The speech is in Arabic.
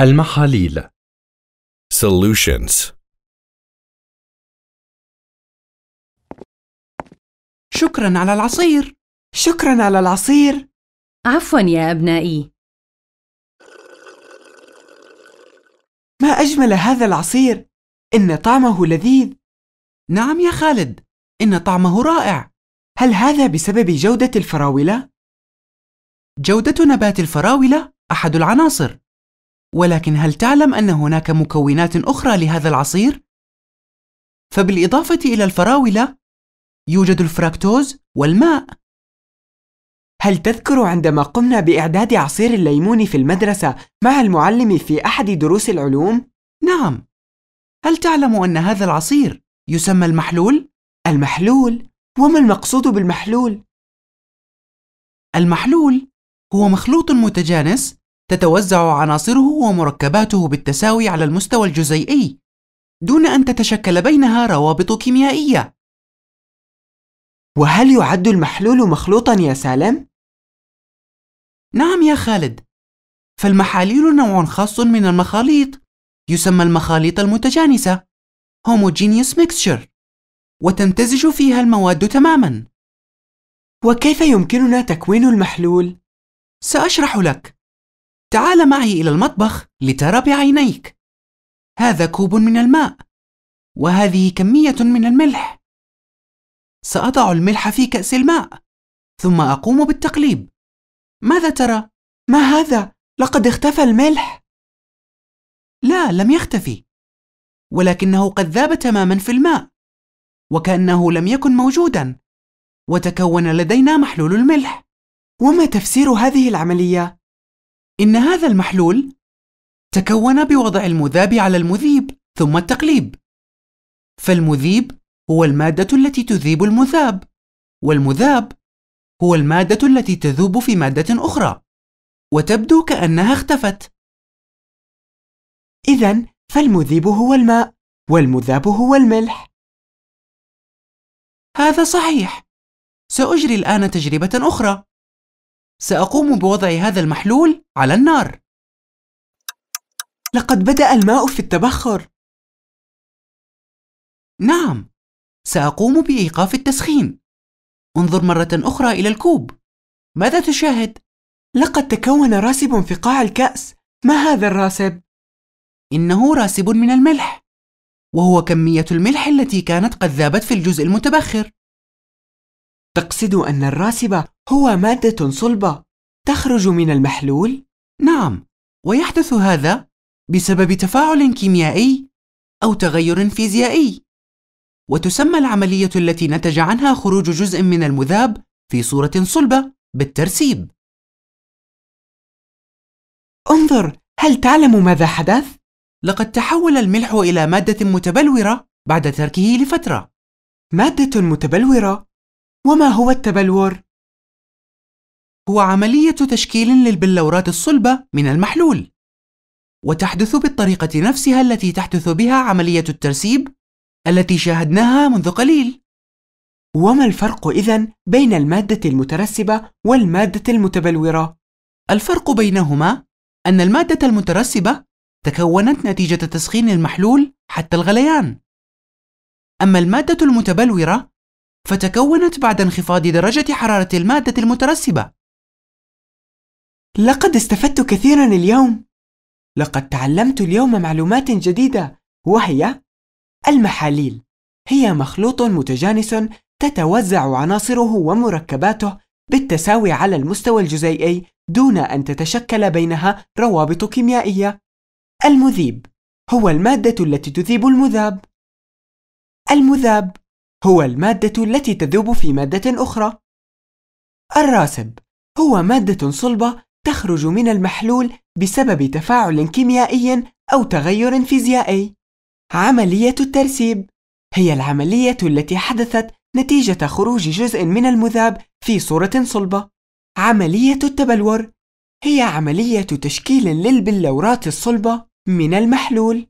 المحاليل Solutions شكرا على العصير شكرا على العصير عفوا يا أبنائي ما أجمل هذا العصير إن طعمه لذيذ نعم يا خالد إن طعمه رائع هل هذا بسبب جودة الفراولة؟ جودة نبات الفراولة أحد العناصر ولكن هل تعلم أن هناك مكونات أخرى لهذا العصير؟ فبالإضافة إلى الفراولة يوجد الفراكتوز والماء هل تذكر عندما قمنا بإعداد عصير الليمون في المدرسة مع المعلم في أحد دروس العلوم؟ نعم هل تعلم أن هذا العصير يسمى المحلول؟ المحلول؟ وما المقصود بالمحلول؟ المحلول هو مخلوط متجانس تتوزع عناصره ومركباته بالتساوي على المستوى الجزيئي دون أن تتشكل بينها روابط كيميائية وهل يعد المحلول مخلوطا يا سالم؟ نعم يا خالد فالمحاليل نوع خاص من المخاليط يسمى المخاليط المتجانسة هوموجينيوس ميكسشر وتمتزج فيها المواد تماما وكيف يمكننا تكوين المحلول؟ سأشرح لك تعال معي إلى المطبخ لترى بعينيك. هذا كوب من الماء، وهذه كمية من الملح. سأضع الملح في كأس الماء، ثم أقوم بالتقليب. ماذا ترى؟ ما هذا؟ لقد اختفى الملح. لا، لم يختفي، ولكنه قد ذاب تماما في الماء، وكأنه لم يكن موجودا، وتكون لدينا محلول الملح. وما تفسير هذه العملية؟ إن هذا المحلول تكون بوضع المذاب على المذيب ثم التقليب فالمذيب هو المادة التي تذيب المذاب والمذاب هو المادة التي تذوب في مادة أخرى وتبدو كأنها اختفت إذا فالمذيب هو الماء والمذاب هو الملح هذا صحيح سأجري الآن تجربة أخرى سأقوم بوضع هذا المحلول على النار لقد بدأ الماء في التبخر نعم سأقوم بإيقاف التسخين انظر مرة أخرى إلى الكوب ماذا تشاهد؟ لقد تكون راسب في قاع الكأس ما هذا الراسب؟ إنه راسب من الملح وهو كمية الملح التي كانت قد ذابت في الجزء المتبخر تقصد أن الراسب هو مادة صلبة تخرج من المحلول؟ نعم، ويحدث هذا بسبب تفاعل كيميائي أو تغير فيزيائي. وتسمى العملية التي نتج عنها خروج جزء من المذاب في صورة صلبة بالترسيب. انظر، هل تعلم ماذا حدث؟ لقد تحول الملح إلى مادة متبلورة بعد تركه لفترة. مادة متبلورة؟ وما هو التبلور؟ هو عملية تشكيل للبلورات الصلبة من المحلول وتحدث بالطريقة نفسها التي تحدث بها عملية الترسيب التي شاهدناها منذ قليل وما الفرق إذن بين المادة المترسبة والمادة المتبلورة؟ الفرق بينهما أن المادة المترسبة تكونت نتيجة تسخين المحلول حتى الغليان أما المادة المتبلورة فتكونت بعد انخفاض درجة حرارة المادة المترسبة لقد استفدت كثيرا اليوم لقد تعلمت اليوم معلومات جديدة وهي المحاليل هي مخلوط متجانس تتوزع عناصره ومركباته بالتساوي على المستوى الجزيئي دون أن تتشكل بينها روابط كيميائية المذيب هو المادة التي تذيب المذاب المذاب هو المادة التي تذوب في مادة أخرى الراسب هو مادة صلبة تخرج من المحلول بسبب تفاعل كيميائي أو تغير فيزيائي. عملية الترسيب هي العملية التي حدثت نتيجة خروج جزء من المذاب في صورة صلبة. عملية التبلور هي عملية تشكيل للبلورات الصلبة من المحلول.